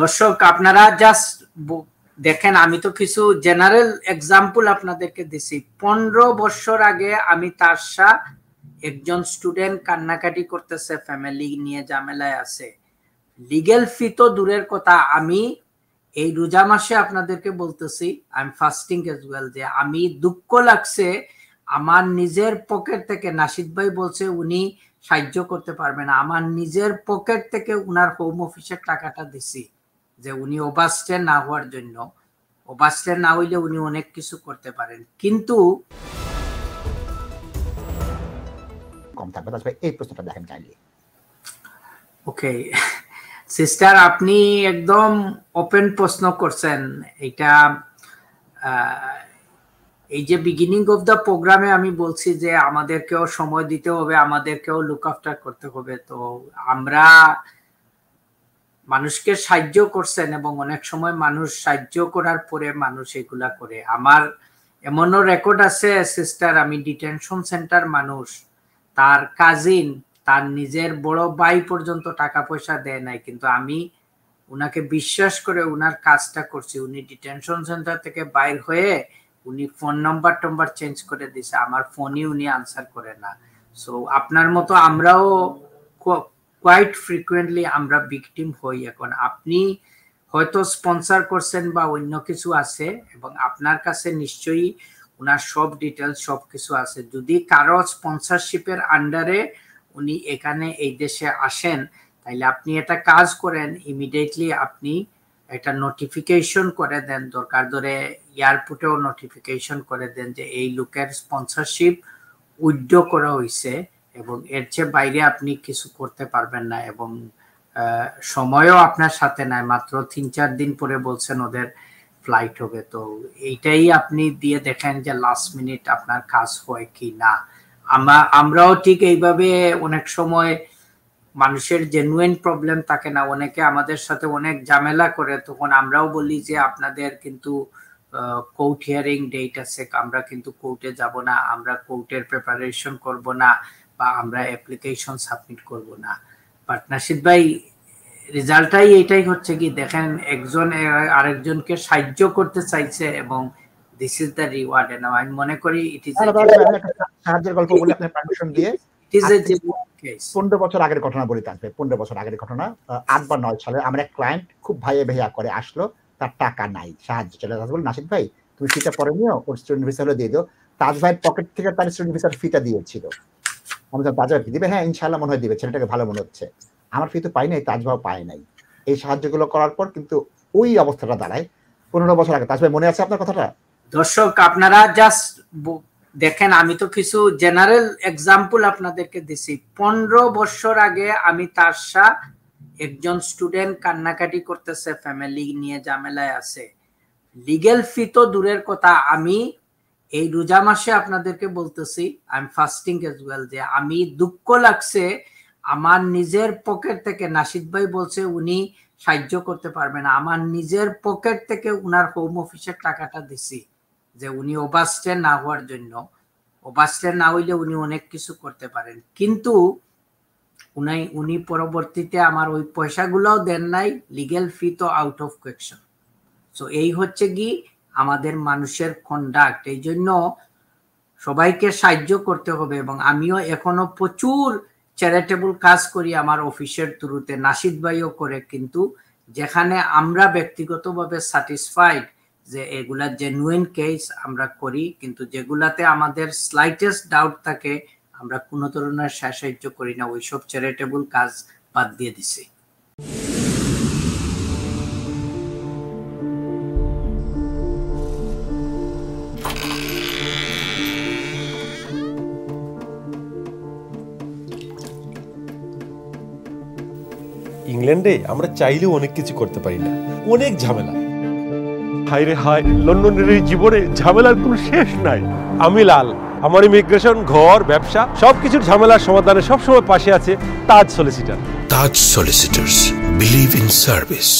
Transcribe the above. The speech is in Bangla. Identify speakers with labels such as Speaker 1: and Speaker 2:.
Speaker 1: দর্শক আপনারা জাস্ট দেখেন আমি তো কিছু জেনারেল এক্সাম্পল আপনাদেরকে দিছি পনেরো বছর আগে আমি তার একজন স্টুডেন্ট কান্নাকাটি করতেছে ফ্যামিলি নিয়ে ঝামেলায় আছে লিগেল ফি তো দূরের কথা আমি এই রোজা মাসে আপনাদেরকে বলতেছি এম ফাস্টিং এজ ওয়েল যে আমি দুঃখ লাগছে আমার নিজের পকেট থেকে নাসিদ ভাই বলছে উনি সাহায্য করতে পারবেন আমার নিজের পকেট থেকে উনার হোম অফিসের টাকাটা দিছি যে উনি ওভারস্টে না হওয়ার জন্য ওভারস্টে না হইলে উনি অনেক কিছু করতে পারেন কিন্তু কম থাকবে তাহলে এই প্রশ্নটা দেখেন ওকে সিস্টার আপনি একদম ওপেন প্রশ্ন করছেন এটা এই যে বিগিনিং অফ দ্য প্রোগ্রামে আমি বলছি যে আমাদেরকেও সময় দিতে হবে আমাদেরকেও লুক আফটার করতে হবে তো আমরা মানুষকে সাহায্য করছেন এবং অনেক সময় মানুষ সাহায্য করার পরে মানুষ এগুলা করে আমার এমনও রেকর্ড আছে সিস্টার আমি ডিটেনশন সেন্টার মানুষ তার কাজিন তার নিজের বড় ভাই পর্যন্ত টাকা পয়সা দেয় নাই কিন্তু আমি উনাকে বিশ্বাস করে উনার কাজটা করছি উনি ডিটেনশন সেন্টার থেকে বাইর হয়ে উনি ফোন নাম্বার টম্বার চেঞ্জ করে দিছে আমার ফোনই উনি আনসার করে না সো আপনার মতো আমরাও কোয়াইট ফ্রিকুয়েন্টলি আমরা ভিকটিম হই এখন আপনি হয়তো স্পন্সার করছেন বা অন্য কিছু আছে এবং আপনার কাছে নিশ্চয়ই ওনার সব ডিটেলস সব কিছু আছে যদি কারো স্পন্সারশিপের আন্ডারে উনি এখানে এই দেশে আসেন তাহলে আপনি এটা কাজ করেন ইমিডিয়েটলি আপনি একটা নোটিফিকেশন করে দেন দরকার ধরে এয়ারপোর্টেও নোটিফিকেশন করে দেন যে এই লোকের স্পন্সারশিপ উদ্য করা হয়েছে এবং এর চেয়ে বাইরে আপনি কিছু করতে পারবেন না এবং সময়ও আপনার সাথে নাই মাত্র তিন চার দিন পরে বলছেন ওদের ফ্লাইট হবে তো এইটাই আপনি দিয়ে দেখেন যে লাস্ট মিনিট আপনার কাজ হয় কি না আমরা আমরাও ঠিক এইভাবে অনেক সময় মানুষের জেনুইন প্রবলেম থাকে না অনেকে আমাদের সাথে অনেক ঝামেলা করে তখন আমরাও বলি যে আপনাদের কিন্তু কোর্ট হিয়ারিং ডেট আছে আমরা কিন্তু কোর্টে যাব না আমরা কোর্টের প্রিপারেশন করব না বা আমরা অ্যাপ্লিকেশন সাবমিট করব না বাট নাসিদ ভাই রেজাল্টটাই এটাই হচ্ছে কি দেখেন একজন আরেকজনকে সাহায্য করতে চাইছে এবং this is the reward and আমি মনে করি ইট ইজ
Speaker 2: সাহায্যের গল্প বলে আপনি পারমিশন দিয়ে পনেরো বছর আগের ঘটনা বলি তানবে পনেরো বছর আগের ঘটনা আট বা নয় সালে আমার এক ক্লায়েন্ট খুব ভাইয়ে ভাইয়া করে আসলো তার টাকা নাই সাহায্য চলে আসবে বলে নাসিদ ভাই তুমি ফিটা পরে নিও ওর স্টুডেন্ট ভিসা হলে দিয়ে দিও তাজ ভাইয়ের পকেট থেকে তার স্টুডেন্ট ভিসার ফিটা দিয়েছিল আমাদের বাজার ফি দিবে হ্যাঁ ইনশাল্লাহ মনে হয় দিবে ছেলেটাকে ভালো মনে হচ্ছে আমার ফি তো পাই নাই তাজভাও পায় নাই এই সাহায্যগুলো করার পর কিন্তু ওই অবস্থাটা দাঁড়ায় পনেরো বছর আগে তাজভাই মনে আছে আপনার কথাটা
Speaker 1: দর্শক আপনারা জাস্ট দেখেন আমি তো কিছু জেনারেল এক্সাম্পল আপনাদেরকে দিছি পনেরো বছর আগে আমি তার সাথ একজন স্টুডেন্ট কান্নাকাটি করতেছে ফ্যামিলি নিয়ে জামেলায় আছে লিগেল ফি তো দূরের কথা আমি এই রোজা মাসে আপনাদেরকে বলতেছি I am fasting as well যে আমি দুঃখ লাগছে আমার নিজের পকেট থেকে নাসিদ ভাই বলছে উনি সাহায্য করতে পারবেন আমার নিজের পকেট থেকে উনার হোম অফিসের টাকাটা দিছি যে উনি ওভারস্টে না হওয়ার জন্য ওভারস্টে না হইলে উনি অনেক কিছু করতে পারেন কিন্তু উনি উনি পরবর্তীতে আমার ওই পয়সাগুলোও দেন নাই লিগেল ফি তো আউট অফ কোয়েকশন সো এই হচ্ছে কি আমাদের মানুষের কন্ডাক্ট এই জন্য সবাইকে সাহায্য করতে হবে এবং আমিও এখনো প্রচুর চ্যারিটেবল কাজ করি আমার অফিসের থ্রুতে নাসিদ ভাইও করে কিন্তু যেখানে আমরা ব্যক্তিগতভাবে স্যাটিসফাইড যে এগুলা জেনুইন কেস আমরা করি কিন্তু যেগুলাতে আমাদের স্লাইটেস্ট ডাউট থাকে আমরা কোনো ধরনের সাহায্য করি না ওইসব চ্যারিটেবল কাজ বাদ দিয়ে দিছি
Speaker 2: ইংল্যান্ডে আমরা চাইলেও অনেক কিছু করতে পারি না অনেক ঝামেলা হাই রে হাই লন্ডনের এই জীবনে ঝামেলার কোনো শেষ নাই আমি লাল আমার ইমিগ্রেশন ঘর ব্যবসা সবকিছুর ঝামেলার সমাধানে সবসময় পাশে আছে Taj solicitor Taj solicitors believe in service